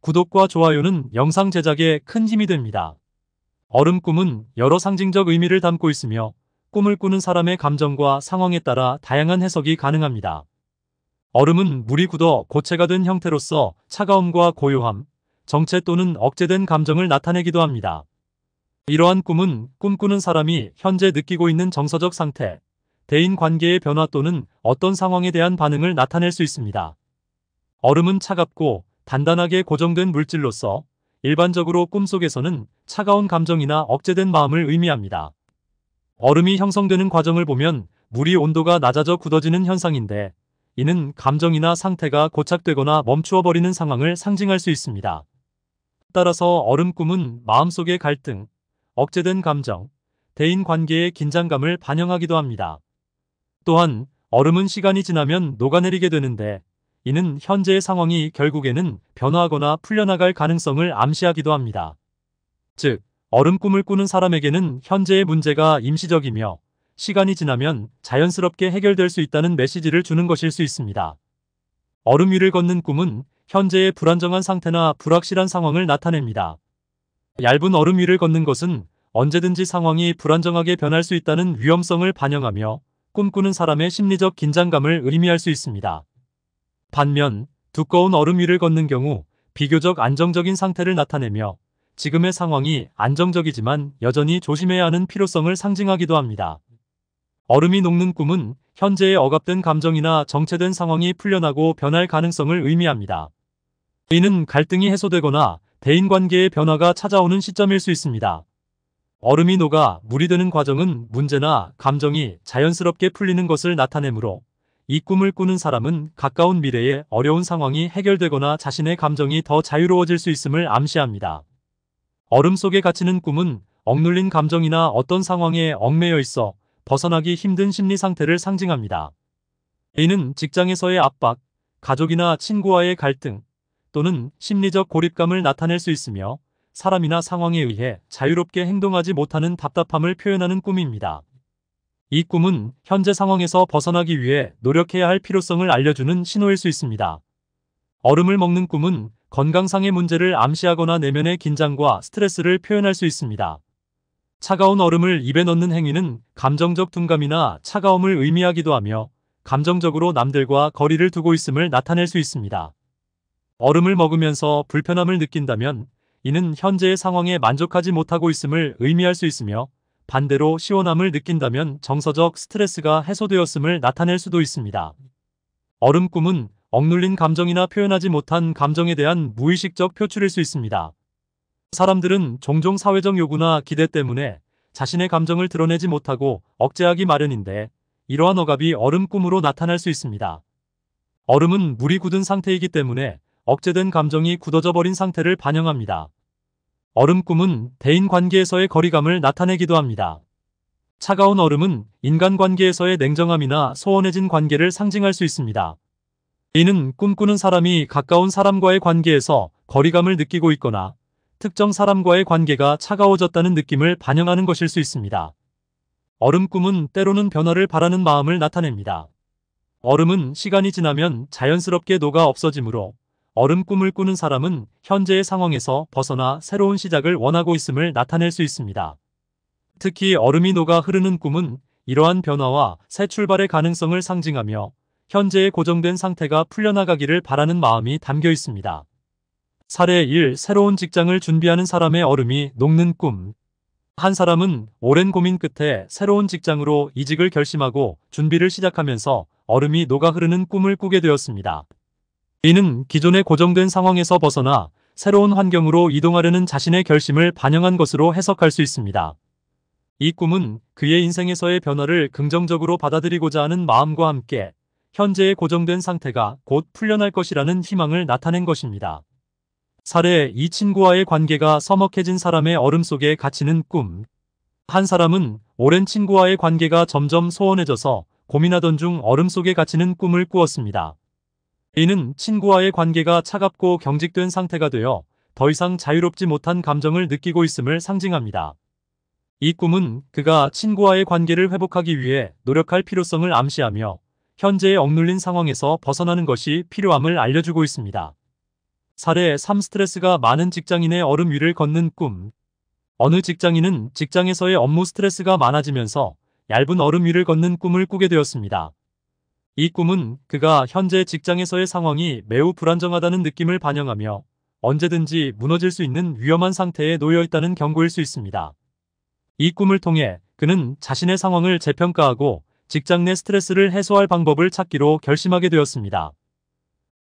구독과 좋아요는 영상 제작에 큰 힘이 됩니다. 얼음 꿈은 여러 상징적 의미를 담고 있으며 꿈을 꾸는 사람의 감정과 상황에 따라 다양한 해석이 가능합니다. 얼음은 물이 굳어 고체가 된 형태로서 차가움과 고요함, 정체 또는 억제된 감정을 나타내기도 합니다. 이러한 꿈은 꿈꾸는 사람이 현재 느끼고 있는 정서적 상태, 대인 관계의 변화 또는 어떤 상황에 대한 반응을 나타낼 수 있습니다. 얼음은 차갑고 단단하게 고정된 물질로서 일반적으로 꿈속에서는 차가운 감정이나 억제된 마음을 의미합니다. 얼음이 형성되는 과정을 보면 물이 온도가 낮아져 굳어지는 현상인데 이는 감정이나 상태가 고착되거나 멈추어 버리는 상황을 상징할 수 있습니다. 따라서 얼음 꿈은 마음속의 갈등, 억제된 감정, 대인 관계의 긴장감을 반영하기도 합니다. 또한 얼음은 시간이 지나면 녹아내리게 되는데 이는 현재의 상황이 결국에는 변화하거나 풀려나갈 가능성을 암시하기도 합니다. 즉, 얼음 꿈을 꾸는 사람에게는 현재의 문제가 임시적이며 시간이 지나면 자연스럽게 해결될 수 있다는 메시지를 주는 것일 수 있습니다. 얼음 위를 걷는 꿈은 현재의 불안정한 상태나 불확실한 상황을 나타냅니다. 얇은 얼음 위를 걷는 것은 언제든지 상황이 불안정하게 변할 수 있다는 위험성을 반영하며 꿈꾸는 사람의 심리적 긴장감을 의미할 수 있습니다. 반면 두꺼운 얼음 위를 걷는 경우 비교적 안정적인 상태를 나타내며 지금의 상황이 안정적이지만 여전히 조심해야 하는 필요성을 상징하기도 합니다. 얼음이 녹는 꿈은 현재의 억압된 감정이나 정체된 상황이 풀려나고 변할 가능성을 의미합니다. 이는 갈등이 해소되거나 대인관계의 변화가 찾아오는 시점일 수 있습니다. 얼음이 녹아 물이 되는 과정은 문제나 감정이 자연스럽게 풀리는 것을 나타내므로 이 꿈을 꾸는 사람은 가까운 미래에 어려운 상황이 해결되거나 자신의 감정이 더 자유로워질 수 있음을 암시합니다. 얼음 속에 갇히는 꿈은 억눌린 감정이나 어떤 상황에 얽매여 있어 벗어나기 힘든 심리 상태를 상징합니다. a 는 직장에서의 압박, 가족이나 친구와의 갈등, 또는 심리적 고립감을 나타낼 수 있으며 사람이나 상황에 의해 자유롭게 행동하지 못하는 답답함을 표현하는 꿈입니다. 이 꿈은 현재 상황에서 벗어나기 위해 노력해야 할 필요성을 알려주는 신호일 수 있습니다. 얼음을 먹는 꿈은 건강상의 문제를 암시하거나 내면의 긴장과 스트레스를 표현할 수 있습니다. 차가운 얼음을 입에 넣는 행위는 감정적 둔감이나 차가움을 의미하기도 하며 감정적으로 남들과 거리를 두고 있음을 나타낼 수 있습니다. 얼음을 먹으면서 불편함을 느낀다면 이는 현재의 상황에 만족하지 못하고 있음을 의미할 수 있으며 반대로 시원함을 느낀다면 정서적 스트레스가 해소되었음을 나타낼 수도 있습니다. 얼음꿈은 억눌린 감정이나 표현하지 못한 감정에 대한 무의식적 표출일 수 있습니다. 사람들은 종종 사회적 요구나 기대 때문에 자신의 감정을 드러내지 못하고 억제하기 마련인데 이러한 억압이 얼음꿈으로 나타날 수 있습니다. 얼음은 물이 굳은 상태이기 때문에 억제된 감정이 굳어져 버린 상태를 반영합니다. 얼음꿈은 대인관계에서의 거리감을 나타내기도 합니다. 차가운 얼음은 인간관계에서의 냉정함이나 소원해진 관계를 상징할 수 있습니다. 이는 꿈꾸는 사람이 가까운 사람과의 관계에서 거리감을 느끼고 있거나 특정 사람과의 관계가 차가워졌다는 느낌을 반영하는 것일 수 있습니다. 얼음 꿈은 때로는 변화를 바라는 마음을 나타냅니다. 얼음은 시간이 지나면 자연스럽게 녹아 없어지므로 얼음 꿈을 꾸는 사람은 현재의 상황에서 벗어나 새로운 시작을 원하고 있음을 나타낼 수 있습니다. 특히 얼음이 녹아 흐르는 꿈은 이러한 변화와 새 출발의 가능성을 상징하며 현재의 고정된 상태가 풀려나가기를 바라는 마음이 담겨 있습니다. 사례 1. 새로운 직장을 준비하는 사람의 얼음이 녹는 꿈. 한 사람은 오랜 고민 끝에 새로운 직장으로 이직을 결심하고 준비를 시작하면서 얼음이 녹아 흐르는 꿈을 꾸게 되었습니다. 이는 기존의 고정된 상황에서 벗어나 새로운 환경으로 이동하려는 자신의 결심을 반영한 것으로 해석할 수 있습니다. 이 꿈은 그의 인생에서의 변화를 긍정적으로 받아들이고자 하는 마음과 함께 현재의 고정된 상태가 곧 풀려날 것이라는 희망을 나타낸 것입니다. 사례 이 친구와의 관계가 서먹해진 사람의 얼음 속에 갇히는 꿈. 한 사람은 오랜 친구와의 관계가 점점 소원해져서 고민하던 중 얼음 속에 갇히는 꿈을 꾸었습니다. A는 친구와의 관계가 차갑고 경직된 상태가 되어 더 이상 자유롭지 못한 감정을 느끼고 있음을 상징합니다. 이 꿈은 그가 친구와의 관계를 회복하기 위해 노력할 필요성을 암시하며 현재의 억눌린 상황에서 벗어나는 것이 필요함을 알려주고 있습니다. 사례 3 스트레스가 많은 직장인의 얼음 위를 걷는 꿈 어느 직장인은 직장에서의 업무 스트레스가 많아지면서 얇은 얼음 위를 걷는 꿈을 꾸게 되었습니다. 이 꿈은 그가 현재 직장에서의 상황이 매우 불안정하다는 느낌을 반영하며 언제든지 무너질 수 있는 위험한 상태에 놓여 있다는 경고일 수 있습니다. 이 꿈을 통해 그는 자신의 상황을 재평가하고 직장 내 스트레스를 해소할 방법을 찾기로 결심하게 되었습니다.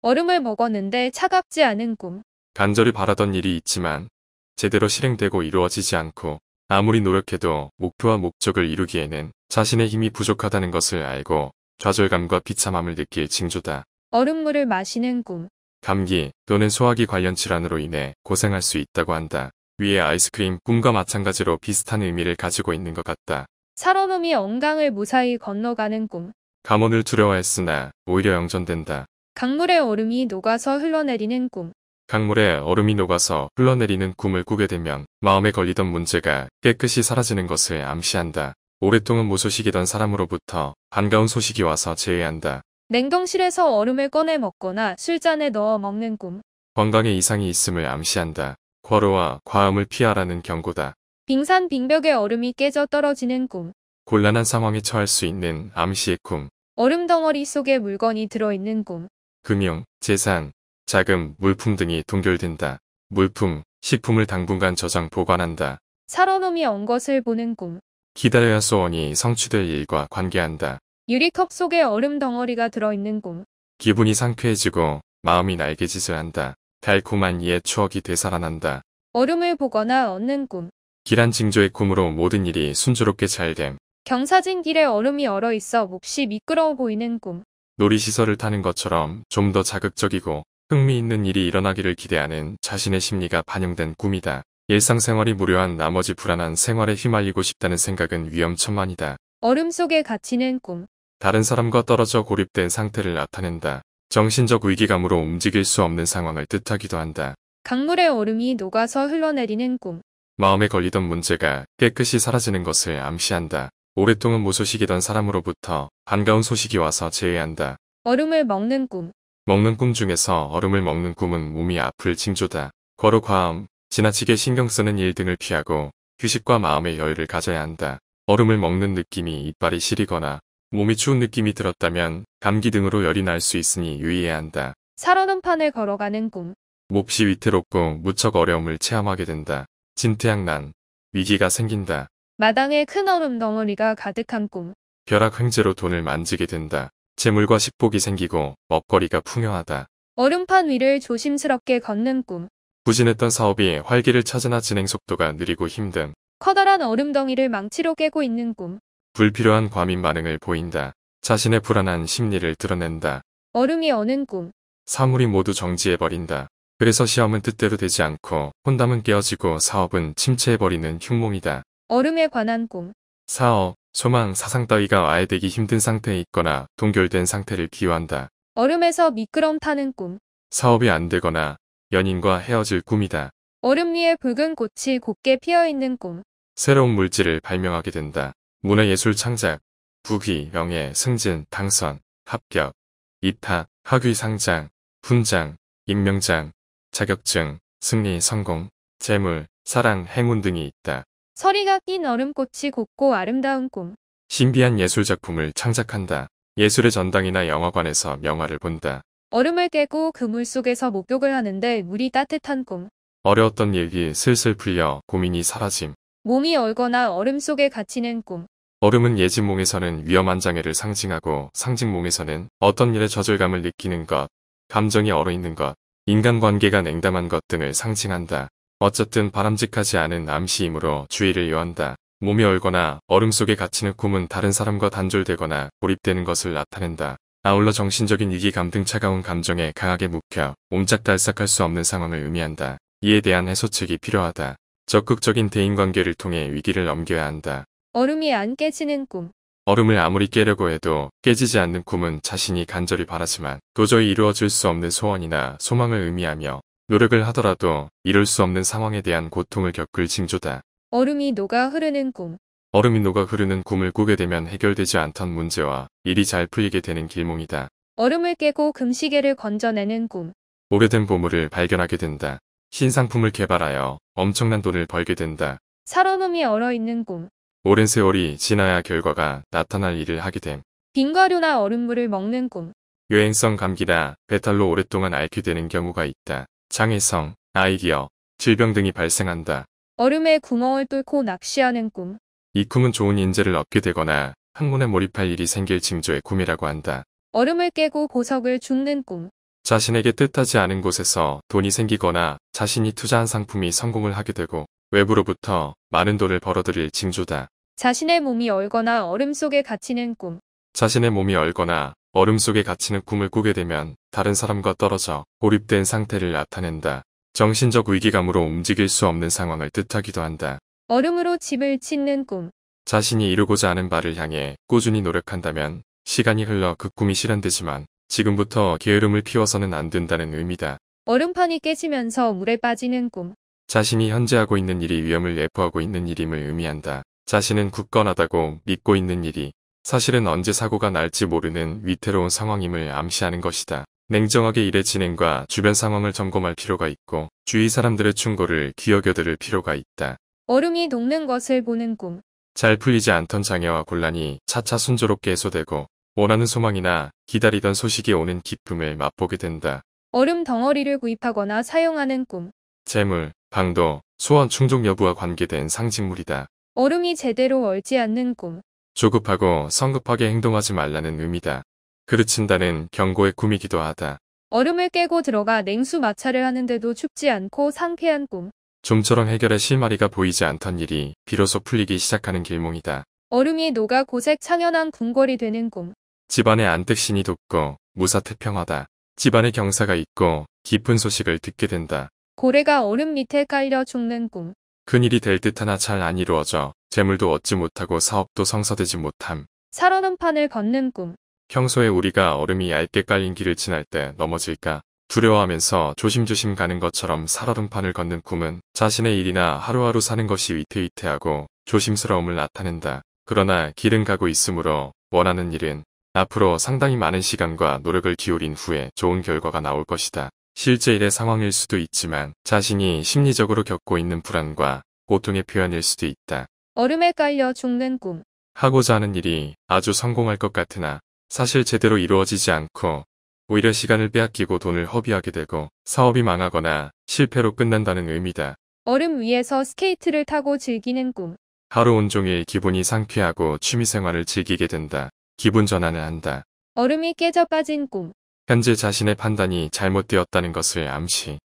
얼음을 먹었는데 차갑지 않은 꿈. 간절히 바라던 일이 있지만 제대로 실행되고 이루어지지 않고 아무리 노력해도 목표와 목적을 이루기에는 자신의 힘이 부족하다는 것을 알고 좌절감과 비참함을 느낄 징조다. 얼음물을 마시는 꿈. 감기 또는 소화기 관련 질환으로 인해 고생할 수 있다고 한다. 위에 아이스크림 꿈과 마찬가지로 비슷한 의미를 가지고 있는 것 같다. 살얼음이 엉강을 무사히 건너가는 꿈. 감원을 두려워했으나 오히려 영전된다. 강물에 얼음이 녹아서 흘러내리는 꿈. 강물에 얼음이 녹아서 흘러내리는 꿈을 꾸게 되면 마음에 걸리던 문제가 깨끗이 사라지는 것을 암시한다. 오랫동안 무소식이던 사람으로부터 반가운 소식이 와서 제외한다. 냉동실에서 얼음을 꺼내 먹거나 술잔에 넣어 먹는 꿈. 건강에 이상이 있음을 암시한다. 과로와 과음을 피하라는 경고다. 빙산 빙벽에 얼음이 깨져 떨어지는 꿈. 곤란한 상황에 처할 수 있는 암시의 꿈. 얼음 덩어리 속에 물건이 들어있는 꿈. 금융, 재산, 자금, 물품 등이 동결된다. 물품, 식품을 당분간 저장 보관한다. 살얼음이 온 것을 보는 꿈. 기다려야 소원이 성취될 일과 관계한다. 유리컵 속에 얼음 덩어리가 들어있는 꿈. 기분이 상쾌해지고 마음이 날개짓을 한다. 달콤한 이의 추억이 되살아난다. 얼음을 보거나 얻는 꿈. 길한 징조의 꿈으로 모든 일이 순조롭게 잘됨. 경사진 길에 얼음이 얼어 있어 몹시 미끄러워 보이는 꿈. 놀이시설을 타는 것처럼 좀 더 자극적이고 흥미있는 일이 일어나기를 기대하는 자신의 심리가 반영된 꿈이다. 일상생활이 무료한 나머지 불안한 생활에 휘말리고 싶다는 생각은 위험천만이다. 얼음 속에 갇히는 꿈. 다른 사람과 떨어져 고립된 상태를 나타낸다. 정신적 위기감으로 움직일 수 없는 상황을 뜻하기도 한다. 강물의 얼음이 녹아서 흘러내리는 꿈. 마음에 걸리던 문제가 깨끗이 사라지는 것을 암시한다. 오랫동안 무소식이던 사람으로부터 반가운 소식이 와서 제외한다. 얼음을 먹는 꿈. 먹는 꿈 중에서 얼음을 먹는 꿈은 몸이 아플 징조다. 거로 과음, 지나치게 신경 쓰는 일 등을 피하고 휴식과 마음의 여유를 가져야 한다. 얼음을 먹는 느낌이 이빨이 시리거나 몸이 추운 느낌이 들었다면 감기 등으로 열이 날 수 있으니 유의해야 한다. 살얼음 판을 걸어가는 꿈. 몹시 위태롭고 무척 어려움을 체험하게 된다. 진퇴양난, 위기가 생긴다. 마당에 큰 얼음 덩어리가 가득한 꿈. 벼락 횡재로 돈을 만지게 된다. 재물과 식복이 생기고 먹거리가 풍요하다. 얼음판 위를 조심스럽게 걷는 꿈. 부진했던 사업이 활기를 찾으나 진행 속도가 느리고 힘든 커다란 얼음덩이를 망치로 깨고 있는 꿈. 불필요한 과민 반응을 보인다. 자신의 불안한 심리를 드러낸다. 얼음이 어는 꿈. 사물이 모두 정지해버린다. 그래서 시험은 뜻대로 되지 않고 혼담은 깨어지고 사업은 침체해버리는 흉몽이다. 얼음에 관한 꿈. 사업, 소망, 사상 따위가 아예 되기 힘든 상태에 있거나 동결된 상태를 기여한다. 얼음에서 미끄럼 타는 꿈. 사업이 안 되거나 연인과 헤어질 꿈이다. 얼음 위에 붉은 꽃이 곱게 피어있는 꿈. 새로운 물질을 발명하게 된다. 문화예술 창작, 부귀, 명예, 승진, 당선, 합격, 이타, 학위 상장, 훈장, 임명장, 자격증, 승리, 성공, 재물, 사랑, 행운 등이 있다. 서리가 낀 얼음꽃이 곱고 아름다운 꿈. 신비한 예술작품을 창작한다. 예술의 전당이나 영화관에서 명화를 본다. 얼음을 깨고 그물 속에서 목욕을 하는데 물이 따뜻한 꿈. 어려웠던 얘기 슬슬 풀려 고민이 사라짐. 몸이 얼거나 얼음 속에 갇히는 꿈. 얼음은 예진몽에서는 위험한 장애를 상징하고 상징몽에서는 어떤 일에 좌절감을 느끼는 것, 감정이 얼어있는 것, 인간관계가 냉담한 것 등을 상징한다. 어쨌든 바람직하지 않은 암시이므로 주의를 요한다. 몸이 얼거나 얼음 속에 갇히는 꿈은 다른 사람과 단절되거나 고립되는 것을 나타낸다. 아울러 정신적인 위기감 등 차가운 감정에 강하게 묵혀 옴짝달싹할 수 없는 상황을 의미한다. 이에 대한 해소책이 필요하다. 적극적인 대인관계를 통해 위기를 넘겨야 한다. 얼음이 안 깨지는 꿈 얼음을 아무리 깨려고 해도 깨지지 않는 꿈은 자신이 간절히 바라지만 도저히 이루어질 수 없는 소원이나 소망을 의미하며 노력을 하더라도 이룰 수 없는 상황에 대한 고통을 겪을 징조다. 얼음이 녹아 흐르는 꿈 얼음인도가 흐르는 굼을 꾸게 되면 해결되지 않던 문제와 일이 잘 풀리게 되는 길몽이다. 얼음을 깨고 금시계를 건져내는 꿈. 오래된 보물을 발견하게 된다. 신상품을 개발하여 엄청난 돈을 벌게 된다. 살얼음이 얼어있는 꿈. 오랜 세월이 지나야 결과가 나타날 일을 하게 됨. 빙과류나 얼음물을 먹는 꿈. 유행성 감기나 배탈로 오랫동안 앓게 되는 경우가 있다. 장애성, 아이디어, 질병 등이 발생한다. 얼음에 구멍을 뚫고 낚시하는 꿈. 이 꿈은 좋은 인재를 얻게 되거나 학문에 몰입할 일이 생길 징조의 꿈이라고 한다. 얼음을 깨고 보석을 줍는 꿈. 자신에게 뜻하지 않은 곳에서 돈이 생기거나 자신이 투자한 상품이 성공을 하게 되고 외부로부터 많은 돈을 벌어들일 징조다. 자신의 몸이 얼거나 얼음 속에 갇히는 꿈. 자신의 몸이 얼거나 얼음 속에 갇히는 꿈을 꾸게 되면 다른 사람과 떨어져 고립된 상태를 나타낸다. 정신적 위기감으로 움직일 수 없는 상황을 뜻하기도 한다. 얼음으로 집을 짓는 꿈. 자신이 이루고자 하는 바를 향해 꾸준히 노력한다면 시간이 흘러 그 꿈이 실현되지만 지금부터 게으름을 피워서는 안 된다는 의미다. 얼음판이 깨지면서 물에 빠지는 꿈. 자신이 현재 하고 있는 일이 위험을 예포하고 있는 일임을 의미한다. 자신은 굳건하다고 믿고 있는 일이 사실은 언제 사고가 날지 모르는 위태로운 상황임을 암시하는 것이다. 냉정하게 일의 진행과 주변 상황을 점검할 필요가 있고 주위 사람들의 충고를 기어겨들을 필요가 있다. 얼음이 녹는 것을 보는 꿈. 잘 풀리지 않던 장애와 곤란이 차차 순조롭게 해소되고 원하는 소망이나 기다리던 소식이 오는 기쁨을 맛보게 된다. 얼음 덩어리를 구입하거나 사용하는 꿈. 재물, 방도, 소원 충족 여부와 관계된 상징물이다. 얼음이 제대로 얼지 않는 꿈. 조급하고 성급하게 행동하지 말라는 의미다. 그르친다는 경고의 꿈이기도 하다. 얼음을 깨고 들어가 냉수 마찰을 하는데도 춥지 않고 상쾌한 꿈. 좀처럼 해결의 실마리가 보이지 않던 일이 비로소 풀리기 시작하는 길몽이다. 얼음이 녹아 고색 창연한 궁궐이 되는 꿈. 집안의 안택신이 돕고 무사태평하다. 집안의 경사가 있고 깊은 소식을 듣게 된다. 고래가 얼음 밑에 깔려 죽는 꿈. 큰일이 될 듯 하나 잘 안 이루어져 재물도 얻지 못하고 사업도 성사되지 못함. 살얼음 판을 걷는 꿈. 평소에 우리가 얼음이 얇게 깔린 길을 지날 때 넘어질까 두려워하면서 조심조심 가는 것처럼 살얼음판을 걷는 꿈은 자신의 일이나 하루하루 사는 것이 위태위태하고 조심스러움을 나타낸다. 그러나 길은 가고 있으므로 원하는 일은 앞으로 상당히 많은 시간과 노력을 기울인 후에 좋은 결과가 나올 것이다. 실제 일의 상황일 수도 있지만 자신이 심리적으로 겪고 있는 불안과 고통의 표현일 수도 있다. 얼음에 깔려 죽는 꿈. 하고자 하는 일이 아주 성공할 것 같으나 사실 제대로 이루어지지 않고 오히려 시간을 빼앗기고 돈을 허비하게 되고 사업이 망하거나 실패로 끝난다는 의미다. 얼음 위에서 스케이트를 타고 즐기는 꿈. 하루 온종일 기분이 상쾌하고 취미생활을 즐기게 된다. 기분 전환을 한다. 얼음이 깨져 빠진 꿈. 현재 자신의 판단이 잘못되었다는 것을 암시.